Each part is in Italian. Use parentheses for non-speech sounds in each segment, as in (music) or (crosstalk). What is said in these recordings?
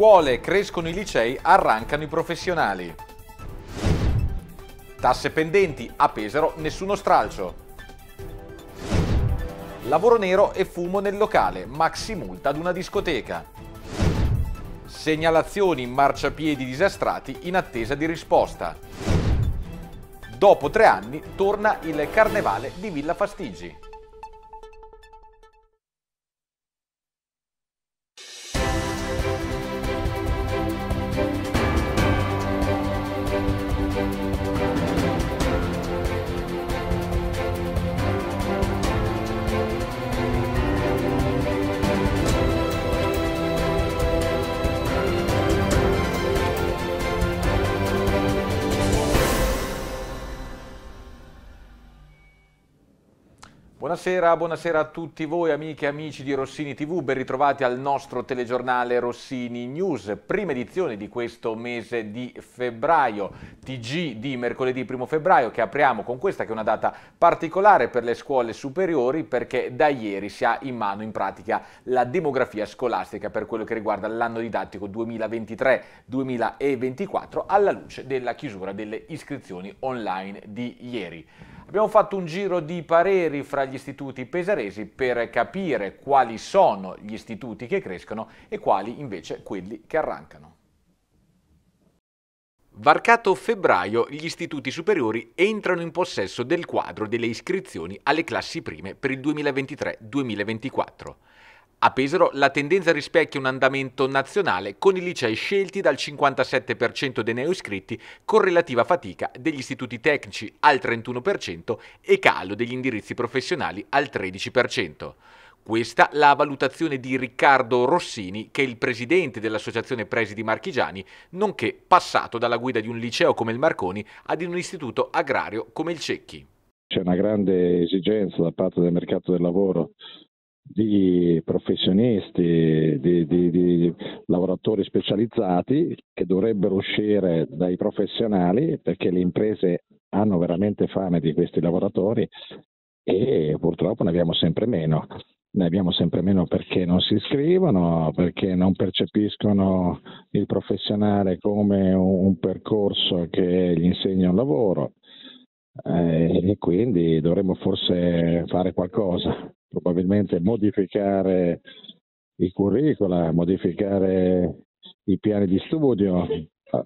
scuole, crescono i licei, arrancano i professionali. Tasse pendenti, a Pesaro nessuno stralcio. Lavoro nero e fumo nel locale, maxi multa ad una discoteca. Segnalazioni marciapiedi disastrati in attesa di risposta. Dopo tre anni torna il carnevale di Villa Fastigi. Buonasera, buonasera, a tutti voi amiche e amici di Rossini TV, ben ritrovati al nostro telegiornale Rossini News, prima edizione di questo mese di febbraio, TG di mercoledì 1 febbraio che apriamo con questa che è una data particolare per le scuole superiori perché da ieri si ha in mano in pratica la demografia scolastica per quello che riguarda l'anno didattico 2023-2024 alla luce della chiusura delle iscrizioni online di ieri. Abbiamo fatto un giro di pareri fra gli istituti pesaresi per capire quali sono gli istituti che crescono e quali invece quelli che arrancano. Varcato febbraio, gli istituti superiori entrano in possesso del quadro delle iscrizioni alle classi prime per il 2023-2024. A Pesaro la tendenza rispecchia un andamento nazionale con i licei scelti dal 57% dei neoiscritti con relativa fatica degli istituti tecnici al 31% e calo degli indirizzi professionali al 13%. Questa la valutazione di Riccardo Rossini, che è il presidente dell'associazione Presidi Marchigiani, nonché passato dalla guida di un liceo come il Marconi ad un istituto agrario come il Cecchi. C'è una grande esigenza da parte del mercato del lavoro di professionisti, di, di, di, lavoratori specializzati che dovrebbero uscire dai professionali perché le imprese hanno veramente fame di questi lavoratori e purtroppo ne abbiamo sempre meno. Ne abbiamo sempre meno perché non si iscrivono, perché non percepiscono il professionale come un, percorso che gli insegna un lavoro eh, e quindi dovremmo forse fare qualcosa probabilmente modificare i curricula, modificare i piani di studio,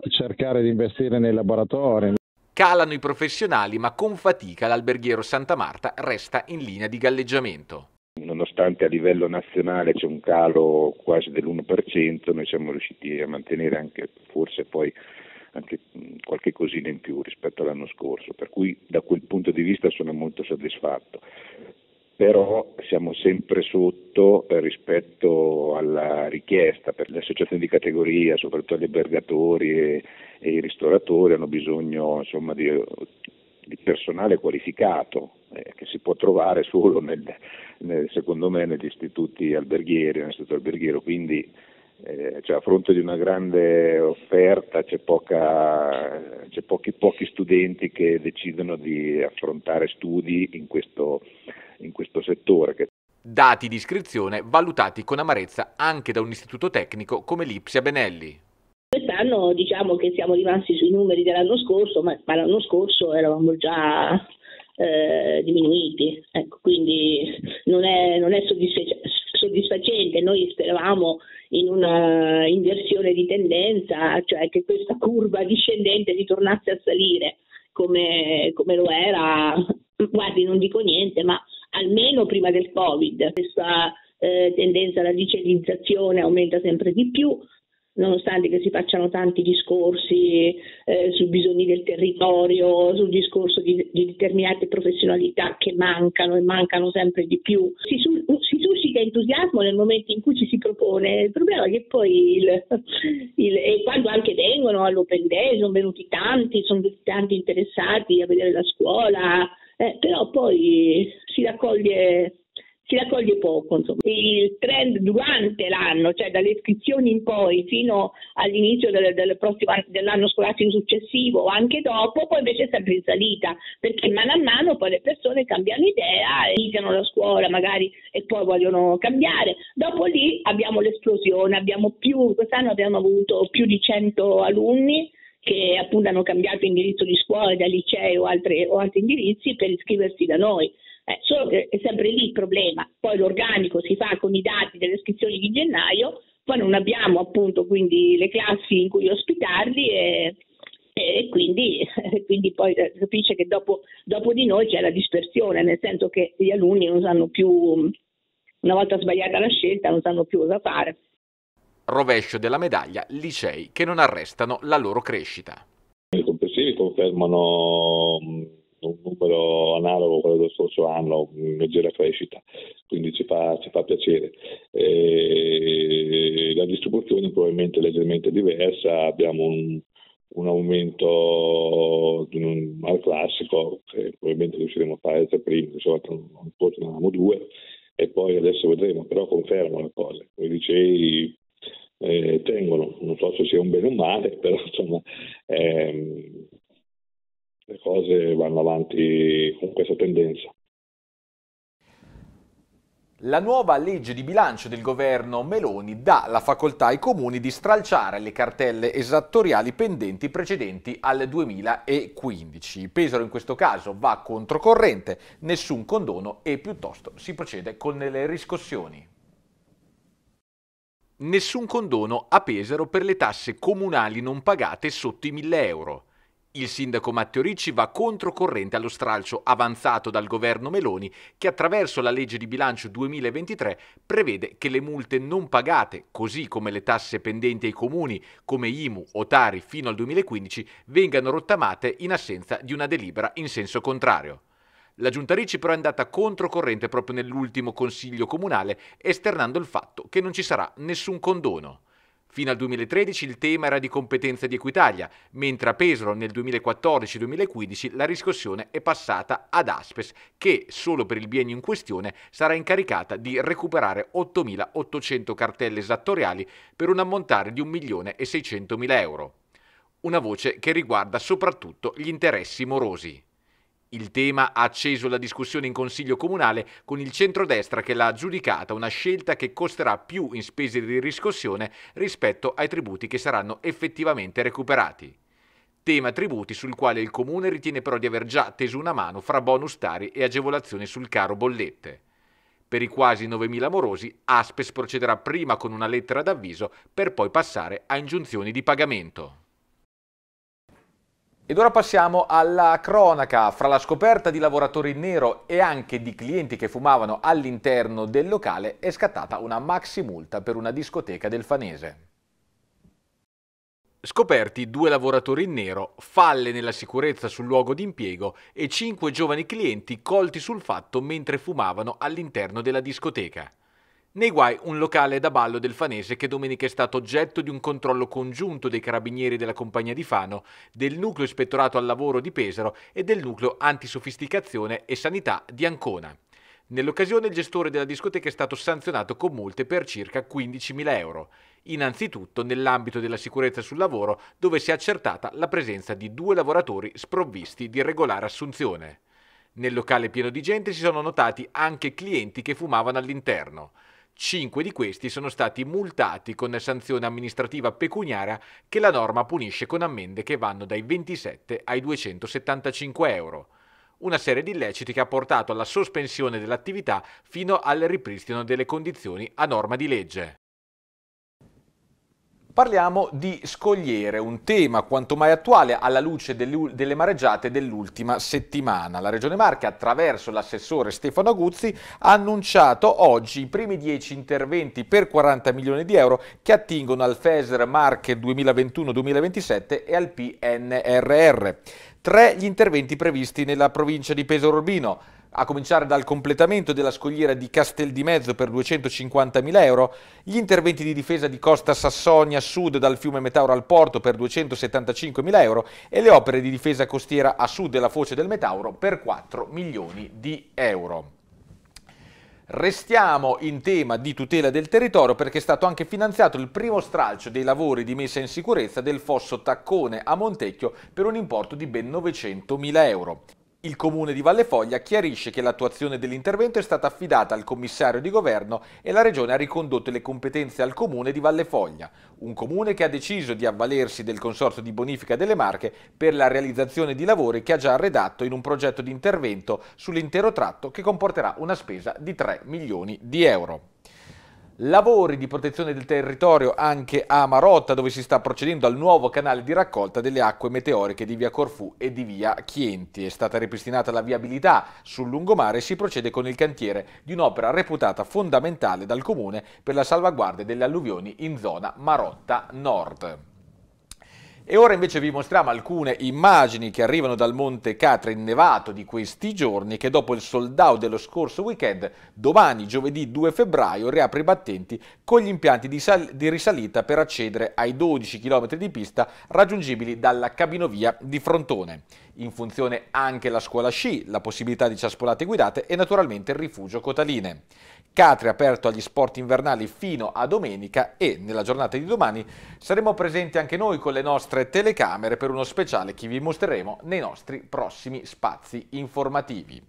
cercare di investire nei laboratori. Calano i professionali, ma con fatica l'alberghiero Santa Marta resta in linea di galleggiamento. Nonostante a livello nazionale c'è un calo quasi dell'1%, noi siamo riusciti a mantenere anche forse poi anche qualche cosina in più rispetto all'anno scorso, per cui da quel punto di vista sono molto soddisfatto però siamo sempre sotto eh, rispetto alla richiesta per le associazioni di categoria, soprattutto gli albergatori e, e i ristoratori hanno bisogno insomma, di, di, personale qualificato eh, che si può trovare solo nel, nel, secondo me negli istituti alberghieri, nell'istituto alberghiero, quindi eh, cioè a fronte di una grande offerta c'è, poca, c'è pochi, pochi, studenti che decidono di affrontare studi in questo, in questo settore. Dati di iscrizione valutati con amarezza anche da un istituto tecnico come l'Ipsia Benelli. Quest'anno diciamo che siamo rimasti sui numeri dell'anno scorso, ma, ma l'anno scorso eravamo già eh, diminuiti, ecco, quindi non è, non è soddisfacente. Noi speravamo in una inversione di tendenza, cioè che questa curva discendente ritornasse a salire come, come lo era, guardi non dico niente, ma almeno prima del Covid, questa eh, tendenza alla digitalizzazione aumenta sempre di più, nonostante che si facciano tanti discorsi eh, sui bisogni del territorio, sul discorso di, di, determinate professionalità che mancano e mancano sempre di più. Si, su, si, suscita entusiasmo nel momento in cui ci si propone, il problema è che poi il, il, e quando anche vengono all'open day, sono venuti tanti, sono venuti tanti interessati a vedere la scuola, eh, però poi si raccoglie si raccoglie poco. Insomma. Il trend durante l'anno, cioè dalle iscrizioni in poi fino all'inizio del, del prossimo, dell'anno scolastico successivo o anche dopo, poi invece è sempre in salita, perché mano a mano poi le persone cambiano idea, iniziano la scuola magari e poi vogliono cambiare. Dopo lì abbiamo l'esplosione, abbiamo più, quest'anno abbiamo avuto più di 100 alunni che appunto hanno cambiato indirizzo di scuola, da liceo altre, o altri indirizzi per iscriversi da noi. Eh, solo che è sempre lì il problema. Poi l'organico si fa con i dati delle iscrizioni di gennaio, poi non abbiamo appunto quindi le classi in cui ospitarli e, e quindi, (laughs) quindi, poi eh, capisce che dopo, dopo, di noi c'è la dispersione, nel senso che gli alunni non sanno più, una volta sbagliata la scelta, non sanno più cosa fare. Rovescio della medaglia, licei che non arrestano la loro crescita. I complessivi confermano un numero analogo a quello dello scorso anno, in leggera crescita, quindi ci fa, ci fa piacere. E la distribuzione è probabilmente leggermente diversa, abbiamo un, un aumento al classico che probabilmente riusciremo a fare tre primi, di solito non portiamo due e poi adesso vedremo, però confermo le cose, come dicevi eh, tengono, non so se sia un bene o un male, (laughs) però insomma ehm, le cose vanno avanti con questa tendenza. La nuova legge di bilancio del governo Meloni dà la facoltà ai comuni di stralciare le cartelle esattoriali pendenti precedenti al 2015. Pesaro in questo caso va controcorrente, nessun condono e piuttosto si procede con le riscossioni. Nessun condono a Pesaro per le tasse comunali non pagate sotto i 1000 euro. Il sindaco Matteo Ricci va controcorrente allo stralcio avanzato dal governo Meloni che attraverso la legge di bilancio 2023 prevede che le multe non pagate, così come le tasse pendenti ai comuni come IMU o Tari fino al 2015, vengano rottamate in assenza di una delibera in senso contrario. La giunta Ricci però è andata controcorrente proprio nell'ultimo consiglio comunale esternando il fatto che non ci sarà nessun condono. Fino al 2013 il tema era di competenza di Equitalia, mentre a Pesaro nel 2014-2015 la riscossione è passata ad Aspes, che solo per il biennio in questione sarà incaricata di recuperare 8.800 cartelle esattoriali per un ammontare di 1.600.000 euro. Una voce che riguarda soprattutto gli interessi morosi. Il tema ha acceso la discussione in Consiglio Comunale con il centrodestra che l'ha giudicata una scelta che costerà più in spese di riscossione rispetto ai tributi che saranno effettivamente recuperati. Tema tributi sul quale il Comune ritiene però di aver già teso una mano fra bonus tari e agevolazioni sul caro bollette. Per i quasi 9.000 morosi, Aspes procederà prima con una lettera d'avviso per poi passare a ingiunzioni di pagamento. Ed ora passiamo alla cronaca. Fra la scoperta di lavoratori in nero e anche di clienti che fumavano all'interno del locale è scattata una maxi multa per una discoteca del Fanese. Scoperti due lavoratori in nero, falle nella sicurezza sul luogo di impiego e cinque giovani clienti colti sul fatto mentre fumavano all'interno della discoteca. Nei guai un locale da ballo del Fanese che domenica è stato oggetto di un controllo congiunto dei carabinieri della compagnia di Fano, del nucleo ispettorato al lavoro di Pesaro e del nucleo antisofisticazione e sanità di Ancona. Nell'occasione il gestore della discoteca è stato sanzionato con multe per circa 15.000 euro, innanzitutto nell'ambito della sicurezza sul lavoro dove si è accertata la presenza di due lavoratori sprovvisti di regolare assunzione. Nel locale pieno di gente si sono notati anche clienti che fumavano all'interno. Cinque di questi sono stati multati con sanzione amministrativa pecuniaria che la norma punisce con ammende che vanno dai 27 ai 275 euro. Una serie di illeciti che ha portato alla sospensione dell'attività fino al ripristino delle condizioni a norma di legge. Parliamo di scogliere, un tema quanto mai attuale alla luce delle mareggiate dell'ultima settimana. La Regione Marche, attraverso l'assessore Stefano Aguzzi, ha annunciato oggi i primi 10 interventi per 40 milioni di euro che attingono al FESR Marche 2021-2027 e al PNRR. Tre gli interventi previsti nella provincia di Pesaro Urbino a cominciare dal completamento della scogliera di Castel di Mezzo per 250.000 euro, gli interventi di difesa di Costa Sassonia a sud dal fiume Metauro al porto per 275.000 euro e le opere di difesa costiera a sud della foce del Metauro per 4 milioni di euro. Restiamo in tema di tutela del territorio perché è stato anche finanziato il primo stralcio dei lavori di messa in sicurezza del fosso Taccone a Montecchio per un importo di ben 900.000 euro. Il comune di Vallefoglia chiarisce che l'attuazione dell'intervento è stata affidata al commissario di governo e la regione ha ricondotto le competenze al comune di Vallefoglia, un comune che ha deciso di avvalersi del consorzio di bonifica delle Marche per la realizzazione di lavori che ha già redatto in un progetto di intervento sull'intero tratto che comporterà una spesa di 3 milioni di euro lavori di protezione del territorio anche a Marotta dove si sta procedendo al nuovo canale di raccolta delle acque meteoriche di via Corfù e di via Chienti. È stata ripristinata la viabilità sul lungomare e si procede con il cantiere di un'opera reputata fondamentale dal comune per la salvaguardia delle alluvioni in zona Marotta Nord. E ora invece vi mostriamo alcune immagini che arrivano dal Monte Catra innevato di questi giorni che dopo il sold out dello scorso weekend, domani giovedì 2 febbraio, riapre i battenti con gli impianti di, di risalita per accedere ai 12 km di pista raggiungibili dalla cabinovia di Frontone. In funzione anche la scuola sci, la possibilità di ciaspolate guidate e naturalmente il rifugio Cotaline. Catria aperto agli sport invernali fino a domenica e nella giornata di domani saremo presenti anche noi con le nostre telecamere per uno speciale che vi mostreremo nei nostri prossimi spazi informativi.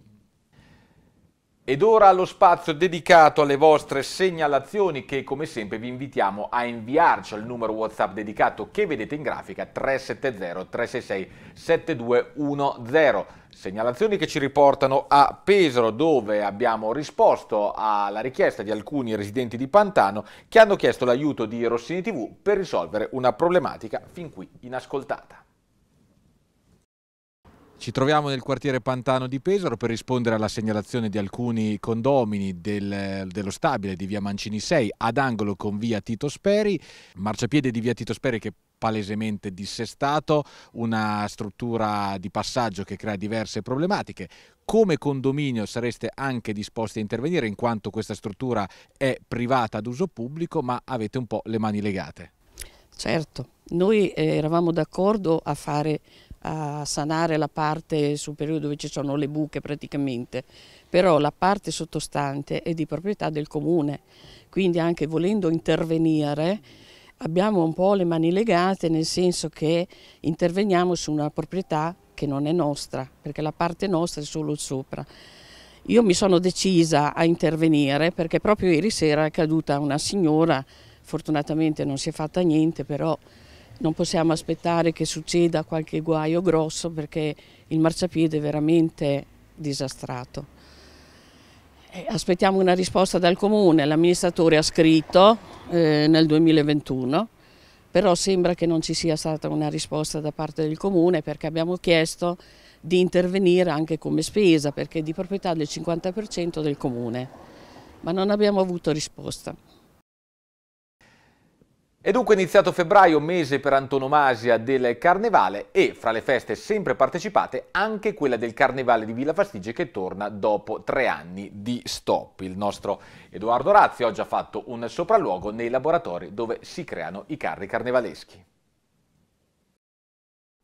Ed ora allo spazio dedicato alle vostre segnalazioni che come sempre vi invitiamo a inviarci al numero WhatsApp dedicato che vedete in grafica 370 366 7210. Segnalazioni che ci riportano a Pesaro dove abbiamo risposto alla richiesta di alcuni residenti di Pantano che hanno chiesto l'aiuto di Rossini TV per risolvere una problematica fin qui inascoltata. Ci troviamo nel quartiere Pantano di Pesaro per rispondere alla segnalazione di alcuni condomini del, dello stabile di via Mancini 6 ad angolo con via Tito Speri, marciapiede di via Tito Speri che palesemente dissestato, una struttura di passaggio che crea diverse problematiche. Come condominio sareste anche disposti a intervenire in quanto questa struttura è privata ad uso pubblico ma avete un po' le mani legate? Certo, noi eh, eravamo d'accordo a fare a sanare la parte superiore dove ci sono le buche praticamente, però la parte sottostante è di proprietà del comune, quindi anche volendo intervenire abbiamo un po' le mani legate nel senso che interveniamo su una proprietà che non è nostra, perché la parte nostra è solo sopra. Io mi sono decisa a intervenire perché proprio ieri sera è caduta una signora, fortunatamente non si è fatta niente, però non possiamo aspettare che succeda qualche guaio grosso perché il marciapiede è veramente disastrato. Aspettiamo una risposta dal comune, l'amministratore ha scritto eh, nel 2021, però sembra che non ci sia stata una risposta da parte del comune perché abbiamo chiesto di intervenire anche come spesa perché è di proprietà del 50% del comune, ma non abbiamo avuto risposta. È dunque iniziato febbraio, mese per antonomasia del Carnevale e fra le feste sempre partecipate anche quella del Carnevale di Villa Fastigge che torna dopo tre anni di stop. Il nostro Edoardo Razzi oggi ha fatto un sopralluogo nei laboratori dove si creano i carri carnevaleschi.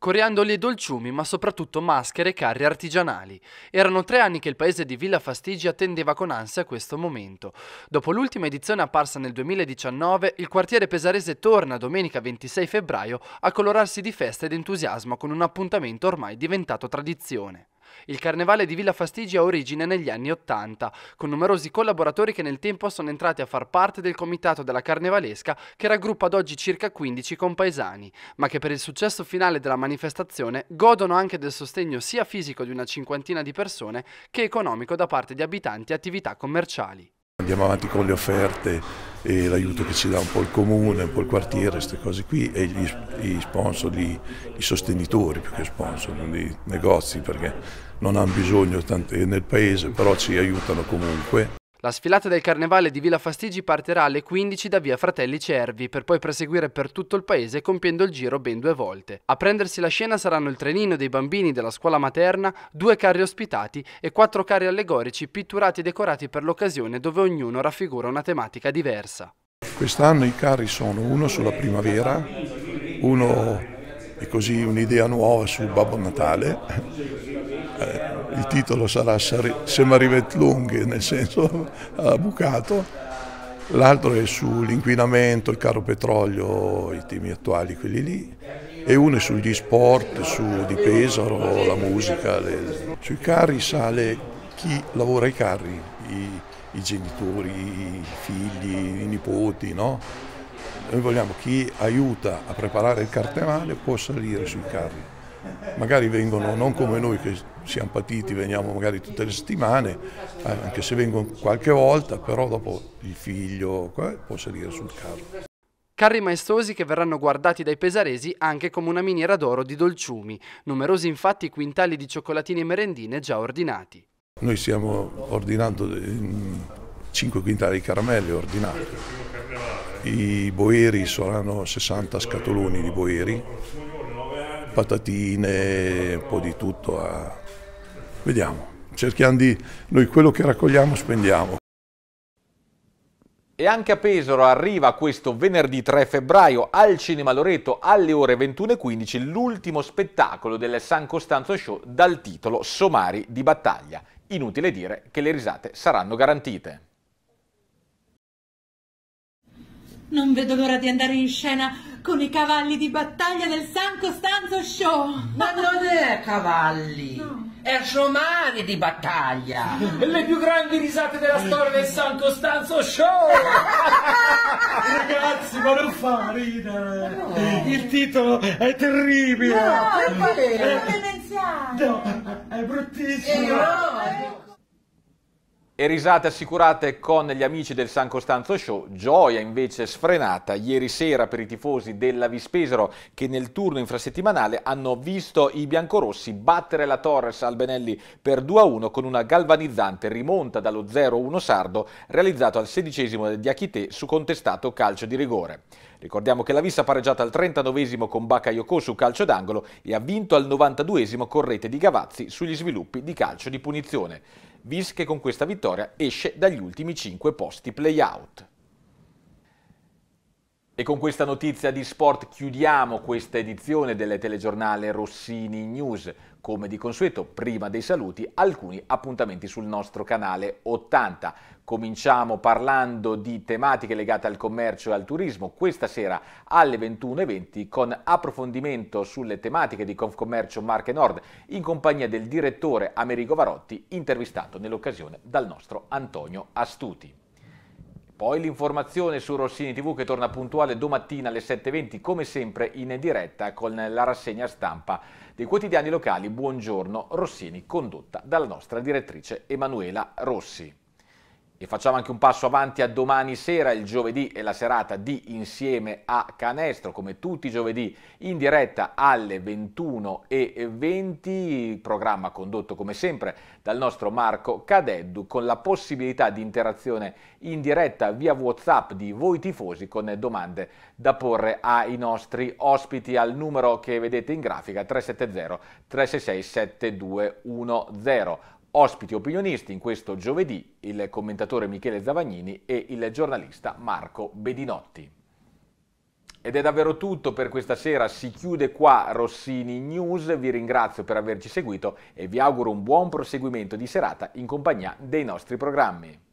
Coriandoli e dolciumi, ma soprattutto maschere e carri artigianali. Erano tre anni che il paese di Villa Fastigi attendeva con ansia questo momento. Dopo l'ultima edizione apparsa nel 2019, il quartiere pesarese torna domenica 26 febbraio a colorarsi di festa ed entusiasmo con un appuntamento ormai diventato tradizione. Il carnevale di Villa Fastigi ha origine negli anni Ottanta, con numerosi collaboratori che nel tempo sono entrati a far parte del comitato della carnevalesca che raggruppa ad oggi circa 15 compaesani, ma che per il successo finale della manifestazione godono anche del sostegno sia fisico di una cinquantina di persone che economico da parte di abitanti e attività commerciali. Andiamo avanti con le offerte e l'aiuto che ci dà un po' il comune, un po' il quartiere, queste cose qui e gli, gli sponsor, gli, i sostenitori più che sponsor, i negozi perché non hanno bisogno tante, nel paese, però ci aiutano comunque. La sfilata del Carnevale di Villa Fastigi partirà alle 15 da via Fratelli Cervi per poi proseguire per tutto il paese compiendo il giro ben due volte. A prendersi la scena saranno il trenino dei bambini della scuola materna, due carri ospitati e quattro carri allegorici pitturati e decorati per l'occasione dove ognuno raffigura una tematica diversa. Quest'anno i carri sono uno sulla primavera, uno è così un'idea nuova sul Babbo Natale il titolo sarà Semarivet Lung, nel senso (laughs) bucato, l'altro è sull'inquinamento, il caro petrolio, i temi attuali, quelli lì, e uno è sugli sport, su di Pesaro, la musica. Le... Sui carri sale chi lavora ai carri, i, i genitori, i figli, i nipoti, no? Noi vogliamo chi aiuta a preparare il cartevale può salire sui carri magari vengono non come noi che siamo patiti, veniamo magari tutte le settimane, eh, anche se vengono qualche volta, però dopo il figlio eh, può salire sul carro. Carri maestosi che verranno guardati dai pesaresi anche come una miniera d'oro di dolciumi, numerosi infatti i quintali di cioccolatini e merendine già ordinati. Noi stiamo ordinando 5 mm, quintali di caramelle ordinati, i boeri saranno 60 scatoloni di boeri, patatine, un po' di tutto. A... Ah. Vediamo, cerchiamo di... Noi quello che raccogliamo spendiamo. E anche a Pesaro arriva questo venerdì 3 febbraio al Cinema Loreto alle ore 21.15 l'ultimo spettacolo del San Costanzo Show dal titolo Somari di battaglia. Inutile dire che le risate saranno garantite. Non vedo l'ora di andare in scena con i cavalli di battaglia del San Costanzo Show. Ma non è cavalli. No. È sciomani di battaglia! Le più grandi risate della storia del San Costanzo Show! (laughs) Ragazzi, ma non fa ridere! No. Il titolo è terribile! No, è, eh, è, è, No, è bruttissimo! Eh, no e risate assicurate con gli amici del San Costanzo Show, gioia invece sfrenata ieri sera per i tifosi della Vispesero che nel turno infrasettimanale hanno visto i biancorossi battere la Torres al Benelli per 2-1 con una galvanizzante rimonta dallo 0-1 sardo realizzato al sedicesimo di Achite su contestato calcio di rigore. Ricordiamo che la Vissa ha pareggiato al 39 con Bakayoko su calcio d'angolo e ha vinto al 92 con rete di Gavazzi sugli sviluppi di calcio di punizione. Vis che con questa vittoria esce dagli ultimi 5 posti playout. E con questa notizia di sport chiudiamo questa edizione del telegiornale Rossini News. Come di consueto, prima dei saluti, alcuni appuntamenti sul nostro canale 80. Cominciamo parlando di tematiche legate al commercio e al turismo questa sera alle 21.20 con approfondimento sulle tematiche di Confcommercio Marche Nord in compagnia del direttore Amerigo Varotti intervistato nell'occasione dal nostro Antonio Astuti. Poi l'informazione su Rossini TV che torna puntuale domattina alle 7.20 come sempre in diretta con la rassegna stampa dei quotidiani locali Buongiorno Rossini condotta dalla nostra direttrice Emanuela Rossi. E facciamo anche un passo avanti a domani sera, il giovedì e la serata di Insieme a Canestro, come tutti i giovedì in diretta alle 21.20, programma condotto come sempre dal nostro Marco Cadeddu con la possibilità di interazione in diretta via Whatsapp di voi tifosi con domande da porre ai nostri ospiti al numero che vedete in grafica 370 366 7210 Ospiti opinionisti in questo giovedì il commentatore Michele Zavagnini e il giornalista Marco Bedinotti. Ed è davvero tutto per questa sera, si chiude qua Rossini News, vi ringrazio per averci seguito e vi auguro un buon proseguimento di serata in compagnia dei nostri programmi.